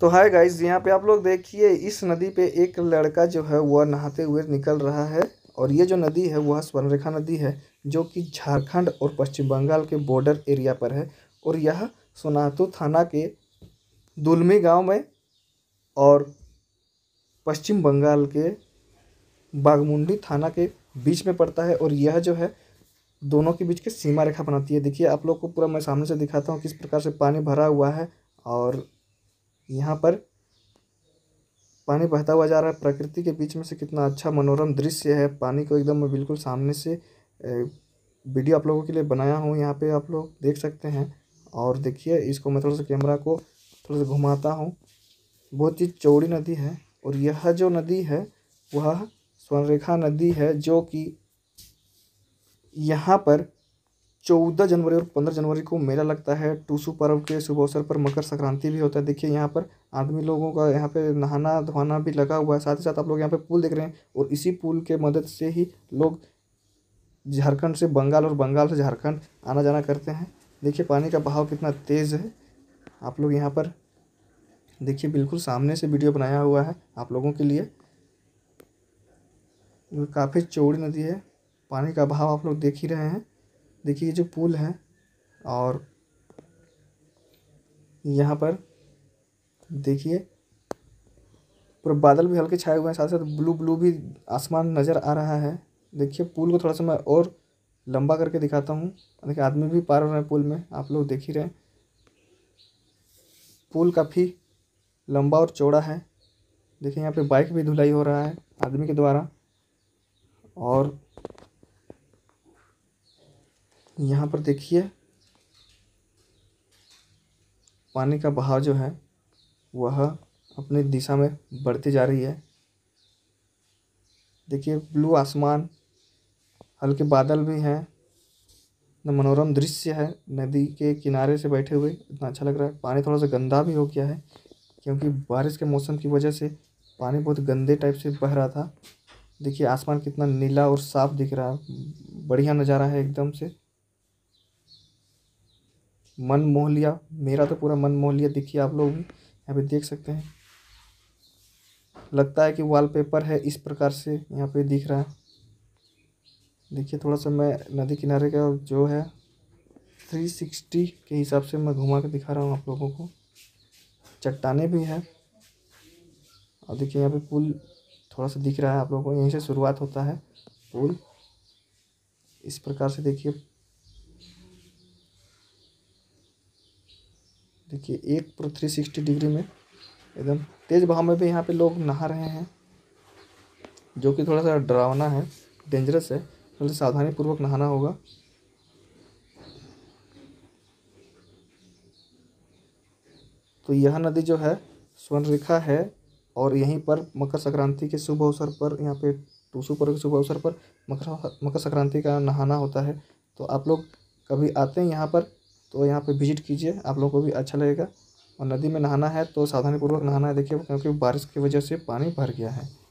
तो hi guys यहाँ पे आप लोग देखिए इस नदी पे एक लड़का जो है वह नहाते हुए निकल रहा है और ये जो नदी है वह स्वर्णरेखा नदी है जो कि झारखंड और पश्चिम बंगाल के बॉर्डर एरिया पर है और यह सोनातु थाना के दुलमी गांव में और पश्चिम बंगाल के बागमुंडी थाना के बीच में पड़ता है और यह जो है दोनों के बीच के सीमा रेखा बनाती है देखिए आप लोग को पूरा मैं सामने से दिखाता हूँ किस प्रकार से पानी भरा हुआ है और यहाँ पर पानी बहता हुआ जा रहा है प्रकृति के बीच में से कितना अच्छा मनोरम दृश्य है पानी को एकदम मैं बिल्कुल सामने से वीडियो आप लोगों के लिए बनाया हूँ यहाँ पे आप लोग देख सकते हैं और देखिए इसको मैं थोड़ा सा कैमरा को थोड़ा सा घुमाता हूँ बहुत ही चौड़ी नदी है और यह जो नदी है वह स्वर्णरेखा नदी है जो कि यहाँ पर चौदह जनवरी और पंद्रह जनवरी को मेला लगता है टूसू पर्व के शुभ अवसर पर मकर संक्रांति भी होता है देखिए यहाँ पर आदमी लोगों का यहाँ पे नहाना धोना भी लगा हुआ है साथ ही साथ आप लोग यहाँ पे पुल देख रहे हैं और इसी पुल के मदद से ही लोग झारखंड से बंगाल और बंगाल से झारखंड आना जाना करते हैं देखिए पानी का बहाव कितना तेज़ है आप लोग यहाँ पर देखिए बिल्कुल सामने से वीडियो बनाया हुआ है आप लोगों के लिए काफ़ी चौड़ी नदी है पानी का बहाव आप लोग देख ही रहे हैं देखिए जो पुल है और यहाँ पर देखिए पूरा बादल भी हल्के छाए हुए हैं साथ साथ ब्लू ब्लू भी आसमान नज़र आ रहा है देखिए पुल को थोड़ा सा मैं और लंबा करके दिखाता हूँ देखिए आदमी भी पार हो रहे हैं पुल में आप लोग देख ही रहे हैं पुल काफ़ी लंबा और चौड़ा है देखिए यहाँ पे बाइक भी धुलाई हो रहा है आदमी के द्वारा और यहाँ पर देखिए पानी का बहाव जो है वह अपनी दिशा में बढ़ती जा रही है देखिए ब्लू आसमान हल्के बादल भी हैं इतना मनोरम दृश्य है नदी के किनारे से बैठे हुए इतना अच्छा लग रहा है पानी थोड़ा सा गंदा भी हो गया है क्योंकि बारिश के मौसम की वजह से पानी बहुत गंदे टाइप से बह रहा था देखिए आसमान कितना नीला और साफ दिख रहा है बढ़िया नज़ारा है एकदम से मन मोह लिया मेरा तो पूरा मन मोह लिया देखिए आप लोग भी यहाँ पे देख सकते हैं लगता है कि वॉलपेपर है इस प्रकार से यहाँ पे दिख रहा है देखिए थोड़ा सा मैं नदी किनारे का जो है थ्री सिक्सटी के हिसाब से मैं घुमा के दिखा रहा हूँ आप लोगों को चट्टाने भी हैं और देखिए यहाँ पे पुल थोड़ा सा दिख रहा है आप लोगों को यहीं से शुरुआत होता है पुल इस प्रकार से देखिए देखिए एक प्रो थ्री सिक्सटी डिग्री में एकदम तेज़ भाव में भी यहाँ पे लोग नहा रहे हैं जो कि थोड़ा सा डरावना है डेंजरस है थोड़ा मतलब सावधानी पूर्वक नहाना होगा तो यह नदी जो है स्वर्णरेखा है और यहीं पर मकर संक्रांति के शुभ अवसर पर यहाँ पे टूसू पर्व के शुभ अवसर पर मकर मकर संक्रांति का नहाना होता है तो आप लोग कभी आते हैं यहाँ पर तो यहाँ पर विजिट कीजिए आप लोगों को भी अच्छा लगेगा और नदी में नहाना है तो सावधानीपूर्वक नहाना है देखिए क्योंकि बारिश की वजह से पानी भर गया है